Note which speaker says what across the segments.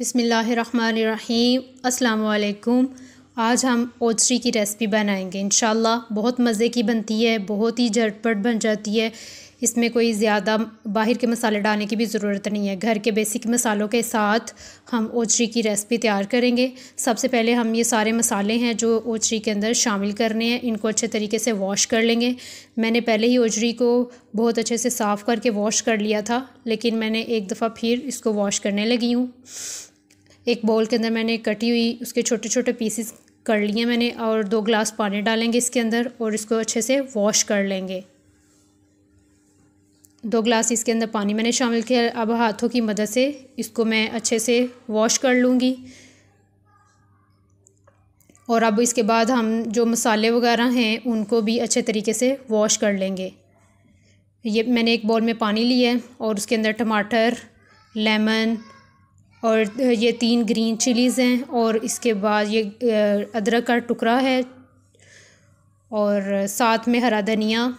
Speaker 1: अस्सलाम अल्लाम आज हम ओचरी की रेसिपी बनाएंगे इन बहुत मज़े की बनती है बहुत ही झटपट बन जाती है इसमें कोई ज़्यादा बाहर के मसाले डालने की भी ज़रूरत नहीं है घर के बेसिक मसालों के साथ हम ओचरी की रेसिपी तैयार करेंगे सबसे पहले हम ये सारे मसाले हैं जो ओचरी के अंदर शामिल करने हैं इनको अच्छे तरीके से वॉश कर लेंगे मैंने पहले ही ओचरी को बहुत अच्छे से साफ़ करके वॉश कर लिया था लेकिन मैंने एक दफ़ा फिर इसको वॉश करने लगी हूँ एक बॉल के अंदर मैंने कटी हुई उसके छोटे छोटे पीसेस कर लिए मैंने और दो ग्लास पानी डालेंगे इसके अंदर और इसको अच्छे से वॉश कर लेंगे दो ग्लास इसके अंदर पानी मैंने शामिल किया अब हाथों की मदद से इसको मैं अच्छे से वॉश कर लूँगी और अब इसके बाद हम जो मसाले वगैरह हैं उनको भी अच्छे तरीके से वॉश कर लेंगे ये मैंने एक बॉल में पानी लिया है और उसके अंदर टमाटर लेमन और ये तीन ग्रीन चिलीज़ हैं और इसके बाद ये अदरक का टुकड़ा है और साथ में हरा धनिया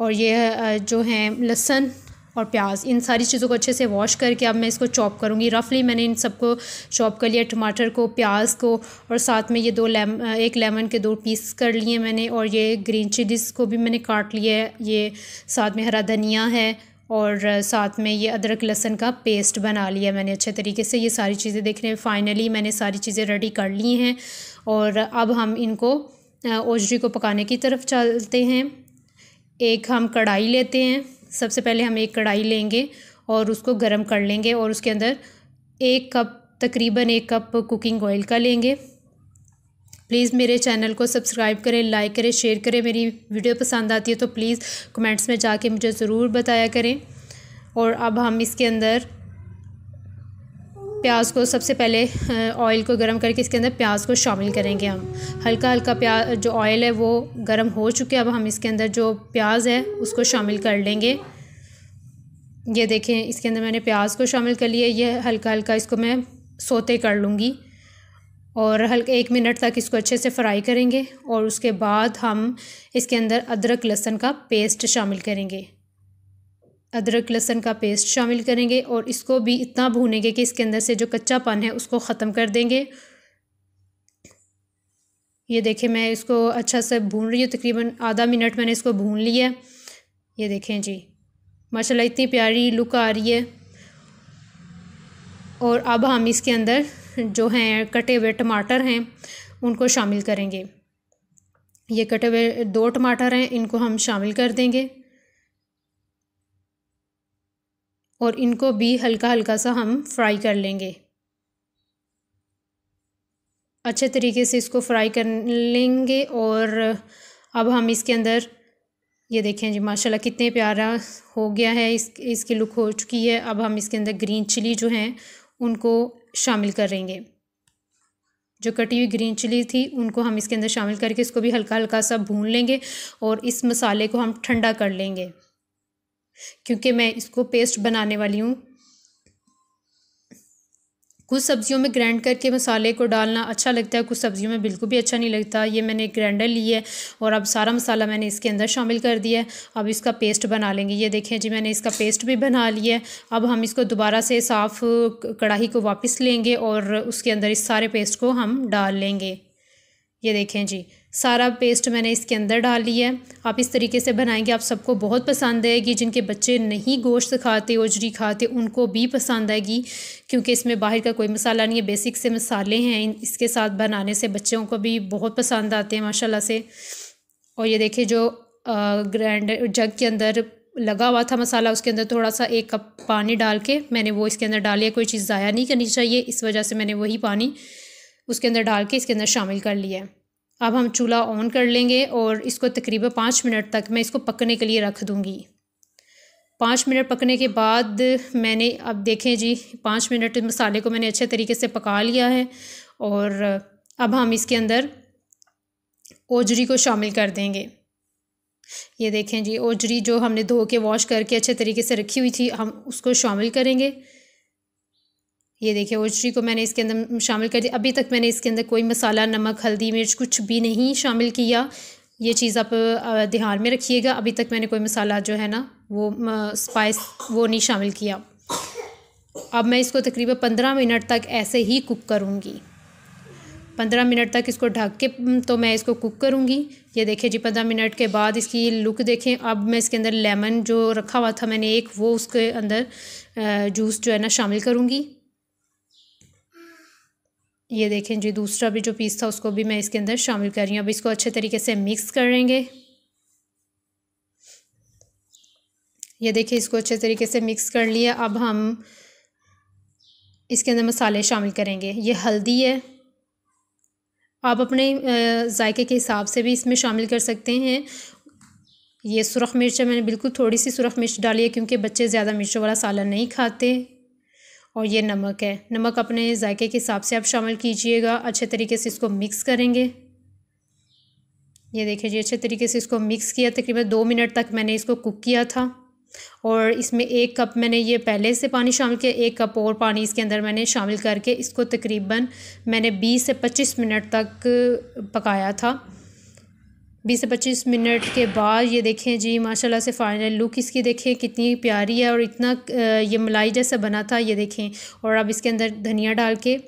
Speaker 1: और ये जो है लहसन और प्याज इन सारी चीज़ों को अच्छे से वॉश करके अब मैं इसको चॉप करूँगी रफली मैंने इन सबको चॉप कर लिया टमाटर को प्याज को और साथ में ये दो लेम एक लेमन के दो पीस कर लिए मैंने और ये ग्रीन चिलीज को भी मैंने काट लिया है ये साथ में हरा धनिया है और साथ में ये अदरक लहसन का पेस्ट बना लिया मैंने अच्छे तरीके से ये सारी चीज़ें देख रहे हैं फाइनली मैंने सारी चीज़ें रेडी कर ली हैं और अब हम इनको ओजरी को पकाने की तरफ चलते हैं एक हम कढ़ाई लेते हैं सबसे पहले हम एक कढ़ाई लेंगे और उसको गर्म कर लेंगे और उसके अंदर एक कप तकरीबन एक कप कुकिंग ऑयल का लेंगे प्लीज़ मेरे चैनल को सब्सक्राइब करें लाइक करें शेयर करें मेरी वीडियो पसंद आती है तो प्लीज़ कमेंट्स में जाके मुझे ज़रूर बताया करें और अब हम इसके अंदर प्याज को सबसे पहले ऑयल को गर्म करके इसके अंदर प्याज को शामिल करेंगे हम हल्का हल्का प्याज जो ऑयल है वो गर्म हो चुके अब हम इसके अंदर जो प्याज है उसको शामिल कर लेंगे ये देखें इसके अंदर मैंने प्याज को शामिल कर लिया ये हल्का हल्का इसको मैं सोते कर लूँगी और हल्का एक मिनट तक इसको अच्छे से फ्राई करेंगे और उसके बाद हम इसके अंदर अदरक लहसन का पेस्ट शामिल करेंगे अदरक लहसन का पेस्ट शामिल करेंगे और इसको भी इतना भूनेंगे कि इसके अंदर से जो कच्चा पान है उसको ख़त्म कर देंगे ये देखें मैं इसको अच्छा से भून रही हूँ तकरीबन आधा मिनट मैंने इसको भून लिया ये देखें जी माशाल्लाह इतनी प्यारी लुक आ रही है और अब हम इसके अंदर जो हैं कटे हुए टमाटर हैं उनको शामिल करेंगे ये कटे हुए दो टमाटर हैं इनको हम शामिल कर देंगे और इनको भी हल्का हल्का सा हम फ्राई कर लेंगे अच्छे तरीके से इसको फ्राई कर लेंगे और अब हम इसके अंदर ये देखें जी माशाल्लाह कितने प्यारा हो गया है इस इसकी लुक हो चुकी है अब हम इसके अंदर ग्रीन चिली जो हैं उनको शामिल करेंगे जो कटी हुई ग्रीन चिली थी उनको हम इसके अंदर शामिल करके इसको भी हल्का हल्का सा भून लेंगे और इस मसाले को हम ठंडा कर लेंगे क्योंकि मैं इसको पेस्ट बनाने वाली हूँ कुछ सब्ज़ियों में ग्राइंड करके मसाले को डालना अच्छा लगता है कुछ सब्ज़ियों में बिल्कुल भी अच्छा नहीं लगता ये मैंने एक ग्राइंडर ली है और अब सारा मसाला मैंने इसके अंदर शामिल कर दिया है अब इसका पेस्ट बना लेंगे ये देखें जी मैंने इसका पेस्ट भी बना लिया है अब हम इसको दोबारा से साफ़ कढ़ाई को वापस लेंगे और उसके अंदर इस सारे पेस्ट को हम डाल लेंगे ये देखें जी सारा पेस्ट मैंने इसके अंदर डाल लिया है आप इस तरीके से बनाएंगे आप सबको बहुत पसंद आएगी जिनके बच्चे नहीं गोश्त खाते ओजरी खाते उनको भी पसंद आएगी क्योंकि इसमें बाहर का कोई मसाला नहीं है बेसिक से मसाले हैं इसके साथ बनाने से बच्चों को भी बहुत पसंद आते हैं माशाल्लाह से और ये देखिए जो ग्रैंडर जग के अंदर लगा हुआ था मसाला उसके अंदर थोड़ा सा एक कप पानी डाल के मैंने वो इसके अंदर डाल लिया कोई चीज़ ज़ाया नहीं करनी चाहिए इस वजह से मैंने वही पानी उसके अंदर डाल के इसके अंदर शामिल कर लिया है अब हम चूल्हा ऑन कर लेंगे और इसको तकरीबन पाँच मिनट तक मैं इसको पकने के लिए रख दूँगी पाँच मिनट पकने के बाद मैंने अब देखें जी पाँच मिनट मसाले को मैंने अच्छे तरीके से पका लिया है और अब हम इसके अंदर ओजरी को शामिल कर देंगे ये देखें जी ओजरी जो हमने धो के वॉश करके अच्छे तरीके से रखी हुई थी हम उसको शामिल करेंगे ये देखिए ओजरी को मैंने इसके अंदर शामिल कर दिया अभी तक मैंने इसके अंदर कोई मसाला नमक हल्दी मिर्च कुछ भी नहीं शामिल किया ये चीज़ आप ध्यान में रखिएगा अभी तक मैंने कोई मसाला जो है ना वो स्पाइस वो नहीं शामिल किया अब मैं इसको तकरीबन पंद्रह मिनट तक ऐसे ही कुक करूँगी पंद्रह मिनट तक इसको ढक के तो मैं इसको कुक करूँगी ये देखें जी पंद्रह मिनट के बाद इसकी लुक देखें अब मैं इसके अंदर लेमन जो रखा हुआ था मैंने एक वो उसके अंदर जूस जो है ना शामिल करूँगी ये देखें जी दूसरा भी जो पीस था उसको भी मैं इसके अंदर शामिल कर रही हूँ अब इसको अच्छे तरीके से मिक्स करेंगे ये देखिए इसको अच्छे तरीके से मिक्स कर लिया अब हम इसके अंदर मसाले शामिल करेंगे ये हल्दी है आप अपने जायके के हिसाब से भी इसमें शामिल कर सकते हैं ये सुरख मिर्च है मैंने बिल्कुल थोड़ी सी सुरख मिर्च डाली है क्योंकि बच्चे ज़्यादा मिर्चों वाला सालन नहीं खाते और ये नमक है नमक अपने जायके के हिसाब से आप शामिल कीजिएगा अच्छे तरीके से इसको मिक्स करेंगे ये देखिए जी अच्छे तरीके से इसको मिक्स किया तकरीबन दो मिनट तक मैंने इसको कुक किया था और इसमें एक कप मैंने ये पहले से पानी शामिल किया एक कप और पानी इसके अंदर मैंने शामिल करके इसको तकरीबन मैंने 20 से 25 मिनट तक पकाया था बीस से पच्चीस मिनट के बाद ये देखें जी माशाल्लाह से फाइनल लुक इसकी देखें कितनी प्यारी है और इतना ये मलाई जैसा बना था ये देखें और अब इसके अंदर धनिया डाल के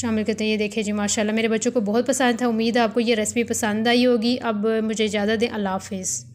Speaker 1: शामिल करते हैं ये देखें जी माशाल्लाह मेरे बच्चों को बहुत पसंद था उम्मीद है आपको ये रेसिपी पसंद आई होगी अब मुझे ज़्यादा दें अल्लाह हाफिज़